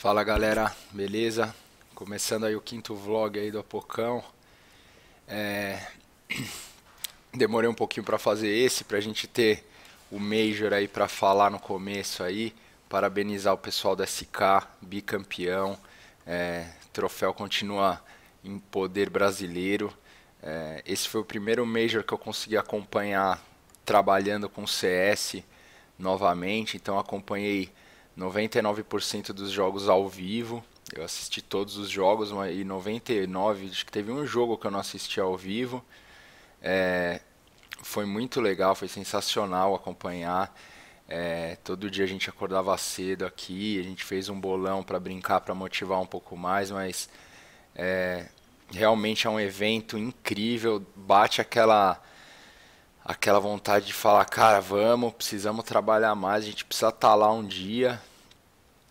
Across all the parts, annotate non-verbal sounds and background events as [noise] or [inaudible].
Fala galera, beleza? Começando aí o quinto vlog aí do Apocão. É... [clears throat] Demorei um pouquinho para fazer esse, pra gente ter o Major aí para falar no começo aí. Parabenizar o pessoal da SK, bicampeão. É... Troféu continua em poder brasileiro. É... Esse foi o primeiro Major que eu consegui acompanhar trabalhando com CS novamente, então acompanhei 99% dos jogos ao vivo. Eu assisti todos os jogos e 99, acho que teve um jogo que eu não assisti ao vivo. É, foi muito legal, foi sensacional acompanhar. É, todo dia a gente acordava cedo aqui, a gente fez um bolão para brincar, para motivar um pouco mais, mas é, realmente é um evento incrível, bate aquela aquela vontade de falar, cara, vamos, precisamos trabalhar mais, a gente precisa estar tá lá um dia,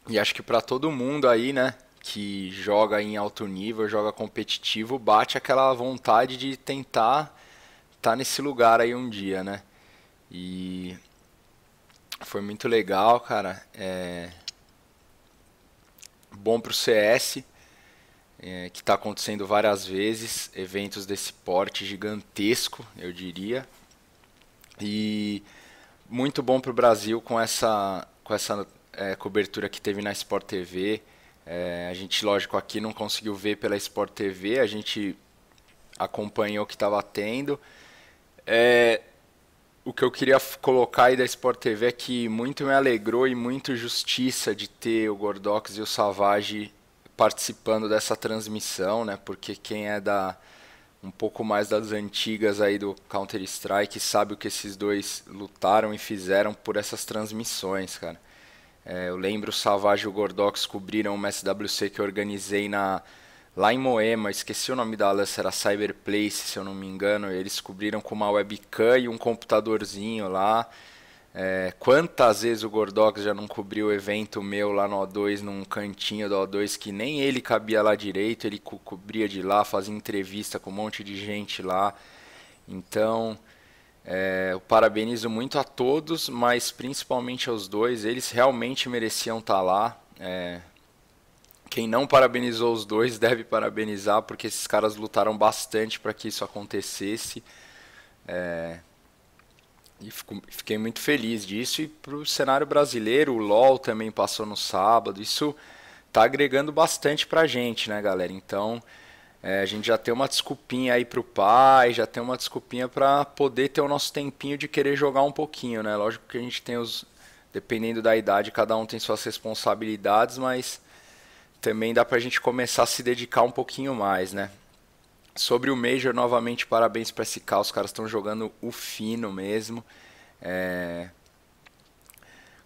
e acho que para todo mundo aí, né, que joga em alto nível, joga competitivo, bate aquela vontade de tentar estar tá nesse lugar aí um dia, né? E foi muito legal, cara. É... Bom pro CS, é, que está acontecendo várias vezes, eventos desse porte gigantesco, eu diria. E muito bom pro Brasil com essa, com essa é, cobertura que teve na Sport TV. É, a gente, lógico, aqui não conseguiu ver pela Sport TV, a gente acompanhou o que estava tendo. É, o que eu queria colocar aí da Sport TV é que muito me alegrou e muito justiça de ter o Gordox e o Savage participando dessa transmissão, né? Porque quem é da um pouco mais das antigas aí do Counter Strike sabe o que esses dois lutaram e fizeram por essas transmissões, cara. É, eu lembro o Savage e o Gordox cobriram uma SWC que eu organizei na, lá em Moema, esqueci o nome da lança, era Cyberplace, se eu não me engano. Eles cobriram com uma webcam e um computadorzinho lá. É, quantas vezes o Gordox já não cobriu o evento meu lá no O2, num cantinho do O2, que nem ele cabia lá direito, ele co cobria de lá, fazia entrevista com um monte de gente lá. Então, é, eu parabenizo muito a todos, mas principalmente aos dois. Eles realmente mereciam estar tá lá. É, quem não parabenizou os dois [laughs] deve parabenizar, porque esses caras lutaram bastante para que isso acontecesse. É, e fico, fiquei muito feliz disso. E para o cenário brasileiro, o LOL também passou no sábado. Isso está agregando bastante para a gente, né, galera? Então. É, a gente já tem uma desculpinha aí pro pai, já tem uma desculpinha para poder ter o nosso tempinho de querer jogar um pouquinho, né? Lógico que a gente tem os. Dependendo da idade, cada um tem suas responsabilidades, mas também dá pra gente começar a se dedicar um pouquinho mais, né? Sobre o Major, novamente, parabéns pra SK, os caras estão jogando o fino mesmo. É...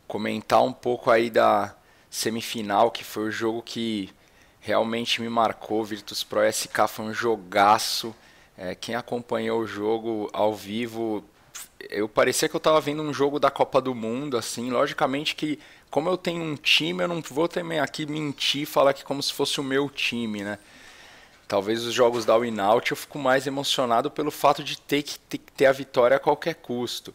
Comentar um pouco aí da semifinal, que foi o jogo que realmente me marcou. Virtus Pro SK foi um jogaço. É, quem acompanhou o jogo ao vivo, eu parecia que eu estava vendo um jogo da Copa do Mundo, assim. Logicamente que, como eu tenho um time, eu não vou também aqui mentir e falar que como se fosse o meu time, né? Talvez os jogos da Winout eu fico mais emocionado pelo fato de ter que ter a vitória a qualquer custo.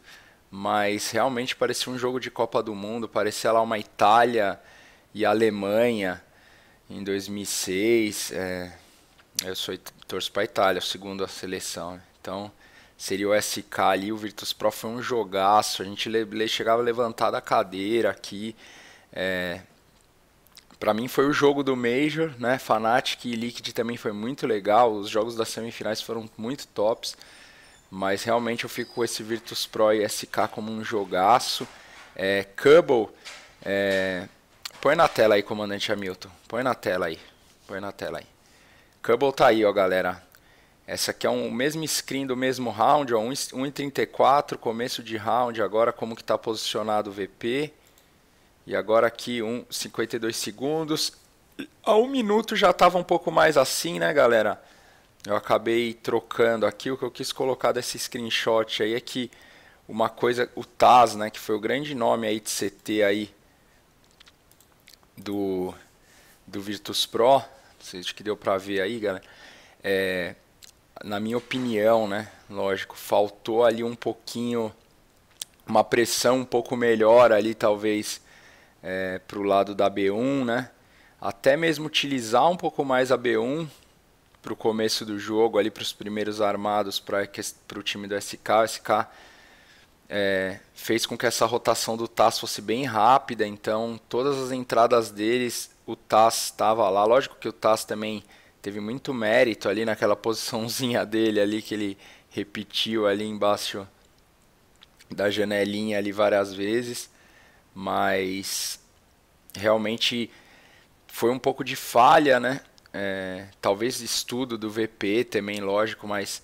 Mas realmente parecia um jogo de Copa do Mundo, parecia lá uma Itália e Alemanha em 2006, é, eu sou torço para a Itália, segundo a seleção. Então, seria o SK ali, o Virtus Pro foi um jogaço. A gente chegava a levantar da cadeira aqui. É, para mim foi o jogo do Major, né? Fnatic e Liquid também foi muito legal. Os jogos das semifinais foram muito tops. Mas realmente eu fico com esse Virtus Pro e SK como um jogaço. É, Cubble, é, Põe na tela aí, comandante Hamilton. Põe na tela aí. Põe na tela aí. Kerbal tá aí, ó, galera. Essa aqui é um, o mesmo screen do mesmo round, ó, 1,34, começo de round, agora como que está posicionado o VP. E agora aqui, 1, 52 segundos. A um minuto já estava um pouco mais assim, né, galera? Eu acabei trocando aqui, o que eu quis colocar desse screenshot aí é que uma coisa, o Taz, né, que foi o grande nome aí de CT aí, do, do Virtus Pro, vocês que deu para ver aí, galera, é, na minha opinião, né, lógico, faltou ali um pouquinho, uma pressão um pouco melhor ali, talvez, é, para o lado da B1, né, até mesmo utilizar um pouco mais a B1 para o começo do jogo, ali para os primeiros armados, para o time do SK, o SK é, fez com que essa rotação do Taz fosse bem rápida, então todas as entradas deles, o Taz estava lá. Lógico que o Taz também teve muito mérito ali naquela [laughs] posiçãozinha dele ali que ele repetiu ali embaixo da janelinha ali várias vezes, mas realmente foi um pouco de falha, né? É, talvez estudo do VP também, lógico, mas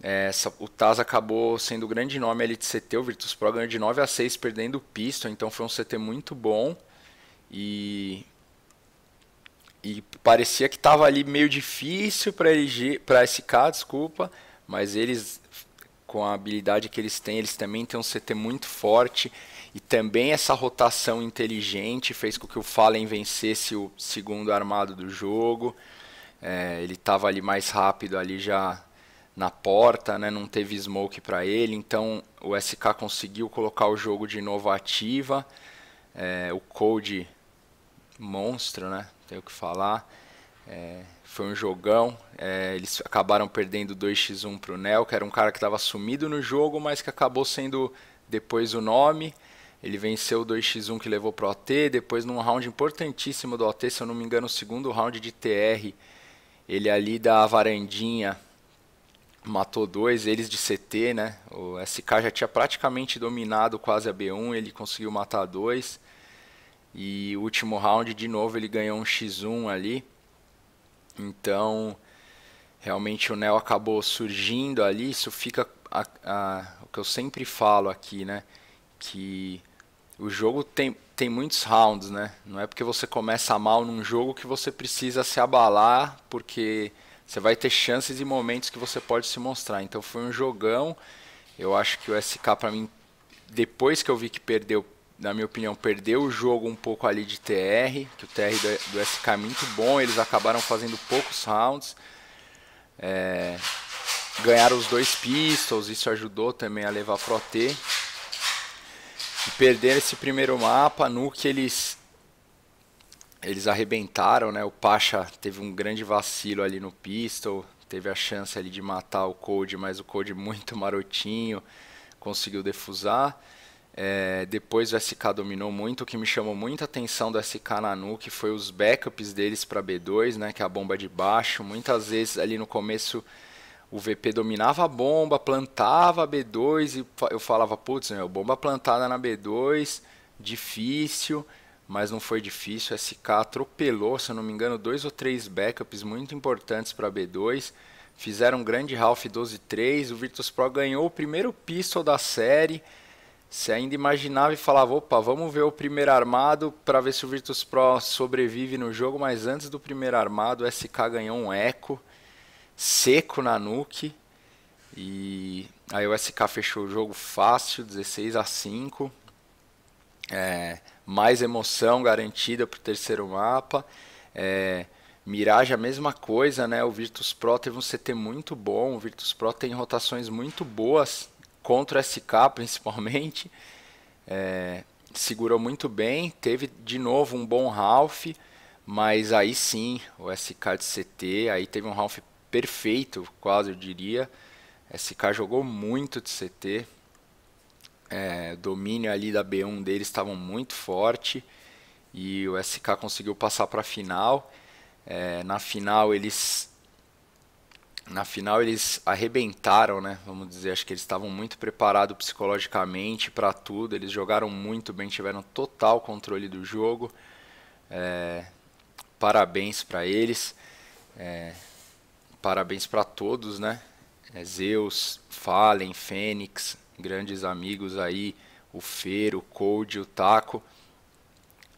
essa, é, o Taz acabou sendo o grande nome ali de CT, o Virtus Pro ganhou de 9 a 6 perdendo o Piston, então foi um CT muito bom e e parecia que estava ali meio difícil para SK, desculpa, mas eles com a habilidade que eles têm, eles também têm um CT muito forte e também essa rotação inteligente fez com que o Fallen vencesse o segundo armado do jogo. É, ele estava ali mais rápido ali já na porta, né? não teve smoke para ele, então o SK conseguiu colocar o jogo de novo ativa, é, o Code monstro, né? tenho que falar, é, foi um jogão, é, eles acabaram perdendo 2x1 para o Nel, que era um cara que estava sumido no jogo, mas que acabou sendo depois o nome, ele venceu o 2x1 que levou para o OT, depois num round importantíssimo do OT, se eu não me engano, o segundo round de TR, ele ali da varandinha matou dois, eles de CT, né? O SK já tinha praticamente dominado quase a B1, ele conseguiu matar dois. E o último round, de novo, ele ganhou um X1 ali. Então, realmente o Neo acabou surgindo ali. Isso fica a, a, o que eu sempre falo aqui, né? Que o jogo tem, tem muitos rounds, né? Não é porque você começa mal num jogo que você precisa se abalar, porque você vai ter chances e momentos que você pode se mostrar. Então foi um jogão. Eu acho que o SK para mim depois que eu vi que perdeu, na minha opinião, perdeu o jogo um pouco ali de TR, que o TR do, do SK é muito bom, eles acabaram fazendo poucos rounds. É, ganharam os dois pistols, isso ajudou também a levar pro T. E perderam esse primeiro mapa, no que eles eles arrebentaram, né? O Pacha teve um grande vacilo ali no pistol, teve a chance ali de matar o Code, mas o Code [laughs] muito marotinho conseguiu defusar. É, depois o SK dominou muito, o que me chamou muita atenção do SK na Nuke foi os backups deles para B2, né, que é a bomba de baixo. Muitas vezes ali no começo o VP dominava a bomba, plantava a B2 e eu falava, putz, bomba plantada na B2, difícil mas não foi difícil. A SK atropelou, se eu não me engano, dois ou três backups muito importantes para B2. Fizeram um grande half 12-3. O Virtus Pro ganhou o primeiro pistol da série. Você ainda imaginava e falava: opa, vamos ver o primeiro armado para ver se o Virtus Pro sobrevive no jogo. Mas antes do primeiro armado, o SK ganhou um eco seco na nuke. E aí o SK fechou o jogo fácil, 16 a 5. É, mais emoção garantida para o terceiro mapa. É, Mirage a mesma coisa, né? O Virtus Pro teve um CT muito bom, o Virtus Pro tem rotações muito boas contra o SK [laughs] principalmente. É, segurou muito bem, teve de novo um bom half, mas aí sim, o SK de CT, aí teve um half perfeito, quase eu diria. SK jogou muito de CT, é, domínio ali da B1 deles estavam muito forte e o SK conseguiu passar para a final. É, na final eles na final eles arrebentaram, né? Vamos dizer, acho que eles estavam muito preparados psicologicamente para tudo. Eles jogaram muito bem, tiveram total controle do jogo. É, parabéns para eles. É, parabéns para todos, né? É, Zeus, Fallen, Fênix, grandes amigos aí, o Feiro, o Cold, o Taco.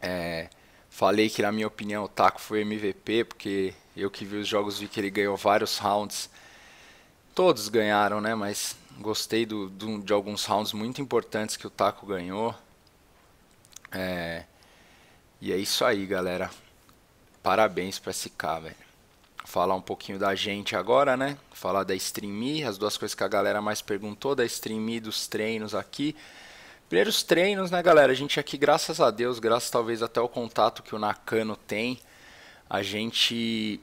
É, falei que, na minha opinião, o Taco foi MVP, porque eu que vi os jogos vi que ele ganhou vários rounds. Todos ganharam, né? Mas gostei do, do de alguns rounds muito importantes que o Taco ganhou. É, e é isso aí, galera. Parabéns pra esse cara, velho falar um pouquinho da gente agora, né? Falar da StreamMe, as duas coisas que a galera mais perguntou da StreamMe, dos treinos aqui. Primeiros treinos, né, galera? A gente aqui, graças a Deus, graças talvez até ao contato que o Nakano tem, a gente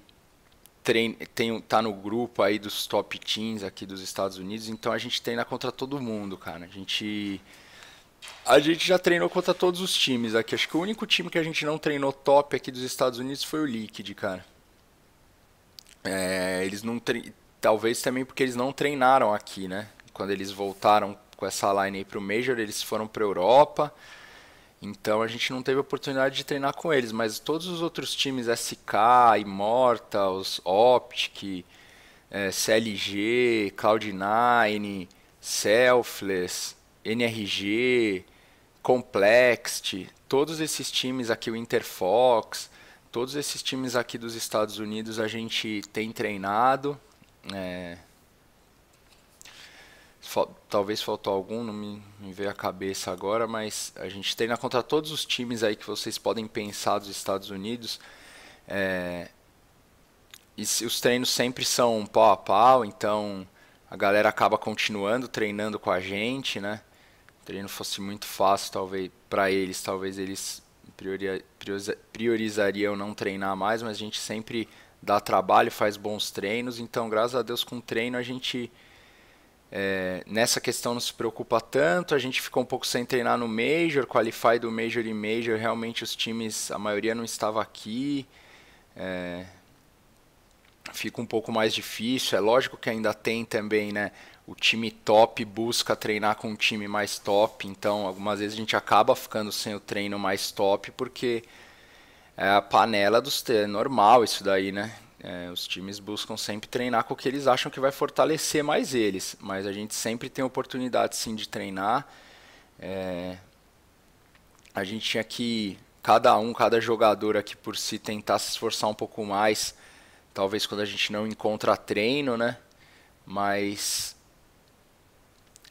treina, tem, tá no grupo aí dos top teams aqui dos Estados Unidos, então a gente treina contra todo mundo, cara. A gente a gente já treinou contra todos os times aqui. Acho que o único time que a gente não treinou top aqui dos Estados Unidos foi o Liquid, cara. É, eles não tre... talvez também porque eles não treinaram aqui, né? Quando eles voltaram com essa line aí pro Major, eles foram para Europa. Então a gente não teve oportunidade de treinar com eles, mas todos os outros times SK, Immortals, Optic, é, CLG, Cloud9, Selfless, NRG, Complexity, todos esses times aqui, o Interfox, todos esses times aqui dos Estados Unidos a gente tem treinado. É, talvez faltou algum, não me, me veio a cabeça agora, mas a gente treina contra todos os times aí que vocês podem pensar dos Estados Unidos. É, e os treinos sempre são pau a pau, então a galera acaba continuando treinando com a gente, né? O treino fosse muito fácil, talvez para eles, talvez eles priori, priorizaria eu não treinar mais, mas a gente sempre dá trabalho, faz bons treinos, então graças a Deus com o treino a gente é, nessa questão não se preocupa tanto, a gente ficou um pouco sem treinar no Major, Qualify do Major e Major, realmente os times, a maioria não estava aqui, é, fica um pouco mais difícil, é lógico que ainda tem também, né, o time top busca treinar com um time mais top, então algumas vezes a gente acaba ficando sem o treino mais top porque é a panela dos é normal isso daí, né? É, os times buscam sempre treinar com o que eles acham que vai fortalecer mais eles, mas a gente sempre tem oportunidade sim de treinar. É, a gente tinha que cada um, cada jogador aqui por si tentar se esforçar um pouco mais, talvez quando a gente não encontra treino, né? Mas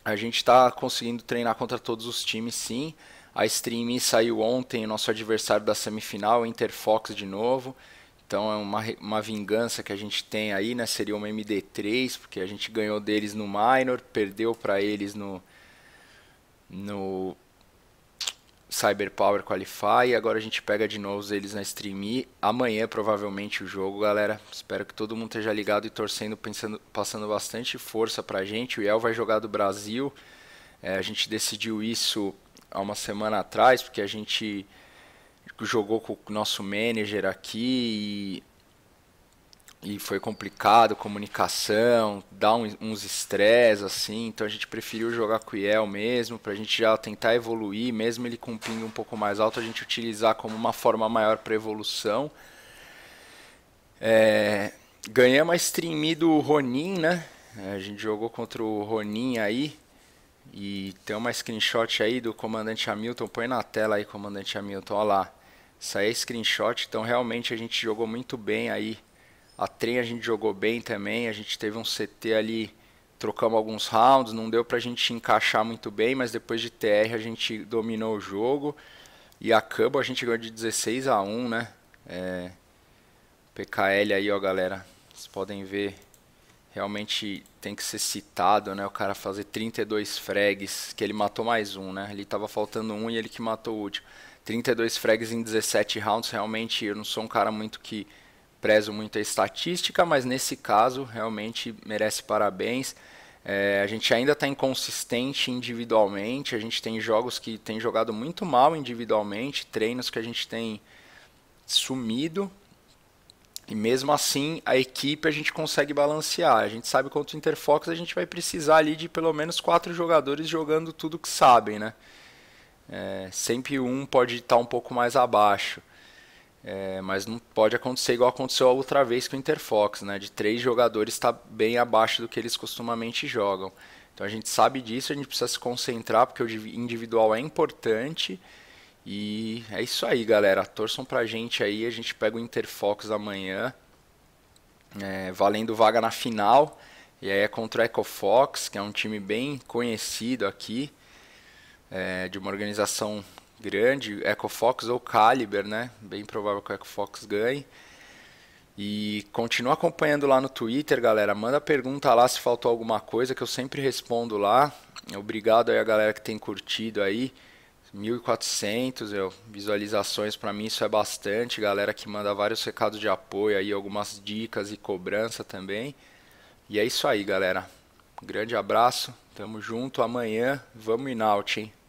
a gente está conseguindo treinar contra todos os times, sim. A Stream saiu ontem, o nosso adversário da semifinal, Interfox de novo. Então é uma, uma vingança que a gente tem aí, né? Seria uma MD3, porque a gente ganhou deles no Minor, perdeu para eles no, no Cyber Power Qualify. Agora a gente pega de novo eles na stream. Amanhã provavelmente o jogo, galera. Espero que todo mundo esteja ligado e torcendo, pensando, passando bastante força pra gente. O El vai jogar do Brasil. É, a gente decidiu isso há uma semana atrás, porque a gente jogou com o nosso manager aqui e e foi complicado, comunicação, dá um, uns estresse assim, então a gente preferiu jogar com o Iel mesmo, pra gente já tentar evoluir, mesmo ele com um ping um pouco mais alto, a gente utilizar como uma forma maior para evolução. É, ganhamos a stream do Ronin, né? É, a gente jogou contra o Ronin aí. E tem uma screenshot aí do comandante Hamilton. Põe na tela aí, comandante Hamilton. Olha lá. Isso aí é screenshot. Então realmente a gente jogou muito bem aí a trem a gente jogou bem também, a gente teve um CT ali, trocamos alguns rounds, não deu para a gente encaixar muito bem, mas depois de TR a gente dominou o jogo. E a Cabo a gente ganhou de 16 a 1, né? É, PKL aí, ó, galera. Vocês podem ver, realmente tem que ser citado, né? O cara fazer 32 frags, que ele matou mais um, né? Ele tava faltando um e ele que matou o último. 32 frags em 17 rounds, realmente eu não sou um cara muito que prezo muito a estatística, mas nesse caso realmente merece parabéns. É, a gente ainda está inconsistente individualmente, a gente tem jogos que tem jogado muito mal individualmente, treinos que a gente tem sumido. E mesmo assim, a equipe a gente consegue balancear. A gente sabe quanto o Interfox a gente vai precisar ali de pelo menos quatro jogadores jogando tudo que sabem, né? É, sempre um pode estar tá um pouco mais abaixo. É, mas não pode acontecer igual aconteceu a outra vez com o Interfox, né? De três jogadores estar tá bem abaixo do que eles costumamente jogam. Então a gente sabe disso, a gente precisa se concentrar porque o individual é importante. E é isso aí, galera. Torçam pra gente aí, a gente pega o Interfox amanhã, é, valendo vaga na final. E aí é contra o Ecofox, que é um time bem conhecido aqui, é, de uma organização grande, Ecofox ou Caliber, né? Bem provável que o Ecofox ganhe. E continua acompanhando lá no Twitter, galera. Manda pergunta lá se faltou alguma coisa que eu sempre respondo lá. Obrigado aí a galera que tem curtido aí. 1400 eu, visualizações para mim isso é bastante, galera que manda vários recados de apoio aí, algumas dicas e cobrança também. E é isso aí, galera. Um grande abraço, tamo junto amanhã, vamos inaut, hein?